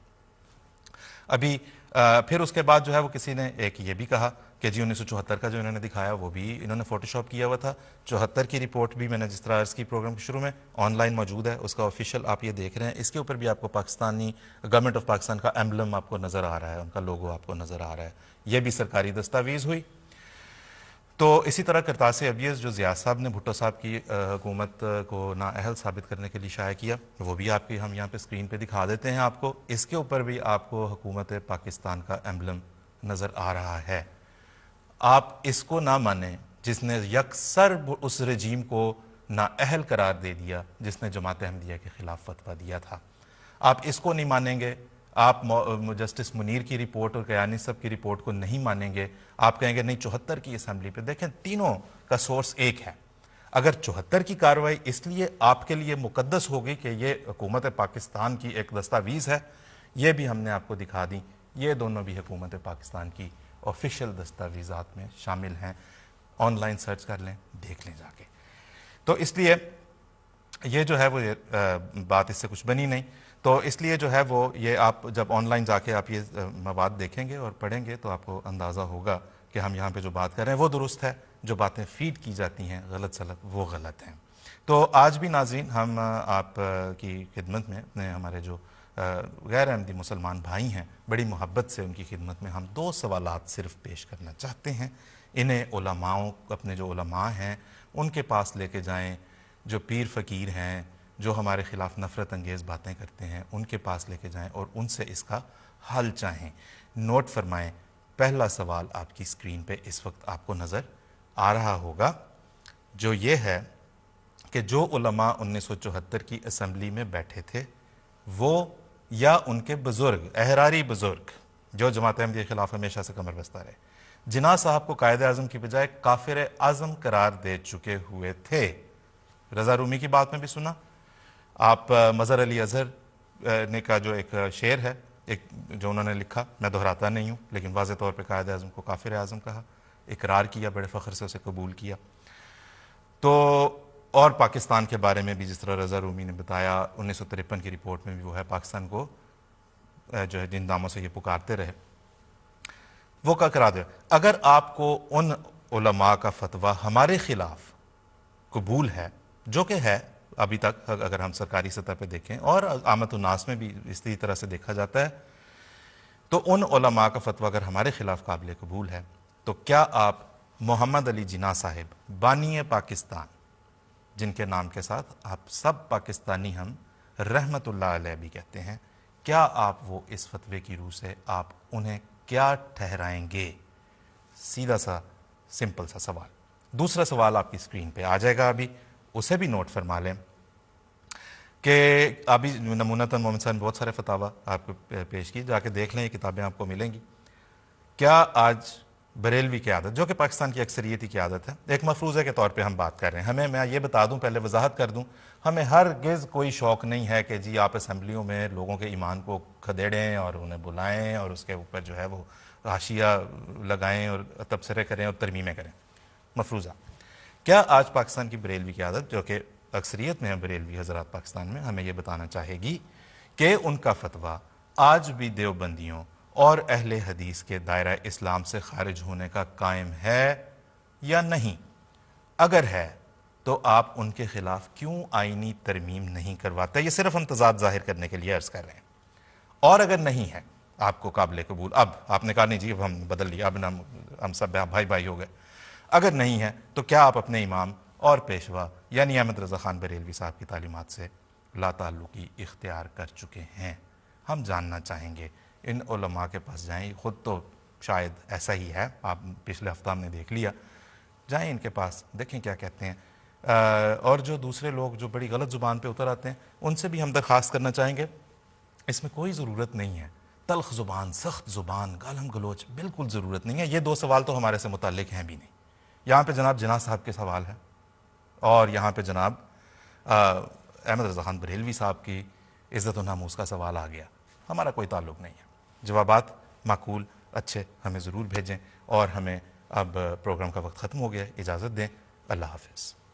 Speaker 2: अभी आ, फिर उसके बाद जो है वो किसी ने एक ये भी कहा कि जी उन्नीस का जो इन्होंने दिखाया वो भी इन्होंने फ़ोटोशॉप किया हुआ था चौहत्तर की रिपोर्ट भी मैंने जिस तरह की प्रोग्राम के शुरू में ऑनलाइन मौजूद है उसका ऑफिशियल आप ये देख रहे हैं इसके ऊपर भी आपको पाकिस्तानी गवर्नमेंट ऑफ पाकिस्तान का एम्बलम आपको नज़र आ रहा है उनका लोगो आपको नज़र आ रहा है यह भी सरकारी दस्तावेज़ हुई तो इसी तरह करतास अबियस जो ज़िया साहब ने भुट्टो साहब की हुकूमत को नाअहल साबित करने के लिए शाया किया वो भी आपके हम यहाँ पे स्क्रीन पे दिखा देते हैं आपको इसके ऊपर भी आपको हुकूमत पाकिस्तान का एम्बलम नज़र आ रहा है आप इसको ना माने जिसने यकसर उस रजीम को नाअहल करार दे दिया जिसने जमात अहमदिया के ख़िलाफ़ फतवा दिया था आप इसको नहीं मानेंगे आप जस्टिस मुनीर की रिपोर्ट और कयानी सब की रिपोर्ट को नहीं मानेंगे आप कहेंगे नहीं चौहत्तर की असम्बली पे देखें तीनों का सोर्स एक है अगर चौहत्तर की कार्रवाई इसलिए आपके लिए मुकदस होगी कि ये हुकूमत पाकिस्तान की एक दस्तावीज़ है ये भी हमने आपको दिखा दी ये दोनों भी हुकूमत पाकिस्तान की ऑफिशियल दस्तावीज़ा में शामिल हैं ऑनलाइन सर्च कर लें देख लें जाके तो इसलिए ये जो है वो ये, आ, बात इससे कुछ बनी नहीं तो इसलिए जो है वो ये आप जब ऑनलाइन जाके आप ये मवाद देखेंगे और पढ़ेंगे तो आपको अंदाज़ा होगा कि हम यहाँ पे जो बात कर रहे हैं वो दुरुस्त है जो बातें फीड की जाती हैं गलत सलत वो गलत हैं तो आज भी नाजीन हम आप की खिदमत में अपने हमारे जो गैर अहमदी मुसलमान भाई हैं बड़ी मोहब्बत से उनकी खिदमत में हम दो सवाल सिर्फ पेश करना चाहते हैं इन्हें उलमाओं अपने जो उलमा हैं उनके पास लेके जाएं जो पीर फ़कीर हैं जो हमारे ख़िलाफ़ नफ़रत अंगेज़ बातें करते हैं उनके पास लेके जाएं और उनसे इसका हल चाहें नोट फरमाएं पहला सवाल आपकी स्क्रीन पे इस वक्त आपको नज़र आ रहा होगा जो ये है कि जो उलमा 1974 की असम्बली में बैठे थे वो या उनके बुज़ुर्ग अहरारी बुज़ुर्ग जो जमात अहमद के ख़िलाफ़ हमेशा से कमर बस्ता रहे जिना साहब को कायद अज़म की बजाय काफिर आज़म करार दे चुके हुए थे रज़ा रूमी की बात में भी सुना आप मज़र अली अज़हर ने का जो एक शेर है एक जो उन्होंने लिखा मैं दोहराता नहीं हूँ लेकिन वाज तौर पर कायद अजम को काफिर अजम कहा इकरार किया बड़े फ़ख्र से उसे कबूल किया तो और पाकिस्तान के बारे में भी जिस तरह रज़ा रूमी ने बताया उन्नीस सौ तिरपन की रिपोर्ट में भी वो है पाकिस्तान को जो है जिन दामों से ये पुकारते रहे वो क्या करा दे अगर आपको उन का फतवा हमारे ख़िलाफ़ कबूल है जो कि है अभी तक अगर हम सरकारी सतह पर देखें और आमत उन्नास में भी इसी तरह से देखा जाता है तो उन उलमा का फतवा अगर हमारे ख़िलाफ़ काबिल कबूल है तो क्या आप मोहम्मद अली जिना साहिब बानी पाकिस्तान जिनके नाम के साथ आप सब पाकिस्तानी हम रहमत भी कहते हैं क्या आप वो इस फतवे की रूह से आप उन्हें क्या ठहराएंगे सीधा सा सिंपल सा सवाल दूसरा सवाल आपकी स्क्रीन पे आ जाएगा अभी उसे भी नोट फरमा लें कि अभी नमूना तन तो मोमिन साहब ने बहुत सारे फतावा आपको पेश की जाके देख लें ये किताबें आपको मिलेंगी क्या आज बरेलवी की आदत जो कि पाकिस्तान की अक्सरीती की आदत है एक मफरूज़े के तौर पे हम बात कर रहे हैं हमें मैं ये बता दूं पहले वजाहत कर दूं हमें हर गज़ कोई शौक़ नहीं है कि जी आप असम्बलियों में लोगों के ईमान को खदेड़ें और उन्हें बुलाएं और उसके ऊपर जो है वो हाशिया लगाएं और तबसरे करें और तरमीमें करें मफरूज़ा क्या आज पाकिस्तान की बरेलवी की आदत जो कि अक्सरियत में बरेलवी हजरात पाकिस्तान में हमें यह बताना चाहेगी कि उनका फतवा आज भी देवबंदियों और अहल हदीस के दायरा इस्लाम से खारिज होने का कायम है या नहीं अगर है तो आप उनके खिलाफ क्यों आइनी तरमीम नहीं करवाते ये सिर्फ हम तजाद जाहिर करने के लिए अर्ज कर रहे हैं और अगर नहीं है आपको काबिल कबूल अब आपने कहा नहीं जी अब हम बदल लिया अब हम हम सब भाई भाई हो गए अगर नहीं है तो क्या आप अपने इमाम और पेशवा यानी अहमद रज़ा ख़ान बरेलवी साहब की तालीमत से लाताल्लुकी इख्तियार कर चुके हैं हम जानना चाहेंगे इन उलमा के पास जाएं ख़ुद तो शायद ऐसा ही है आप पिछले हफ्ता हमने देख लिया जाएं इनके पास देखें क्या कहते हैं आ, और जो दूसरे लोग जो बड़ी गलत ज़ुबान पे उतर आते हैं उनसे भी हम दरख्वास्त करना चाहेंगे इसमें कोई ज़रूरत नहीं है तलख ज़ुबान सख्त ज़ुबान गालम गलोच बिल्कुल ज़रूरत नहीं है ये दो सवाल तो हमारे से मुतल हैं भी नहीं यहाँ पर जनाब जना साहब के सवाल हैं और यहाँ पे जनाब अहमद रजा खान बरेलवी साहब की इज़्ज़त नामोज़ का सवाल आ गया
Speaker 1: हमारा कोई ताल्लुक
Speaker 2: नहीं है जवाब माकूल अच्छे हमें ज़रूर भेजें और हमें अब प्रोग्राम का वक्त ख़त्म हो गया इजाज़त दें अल्लाह हाफिज़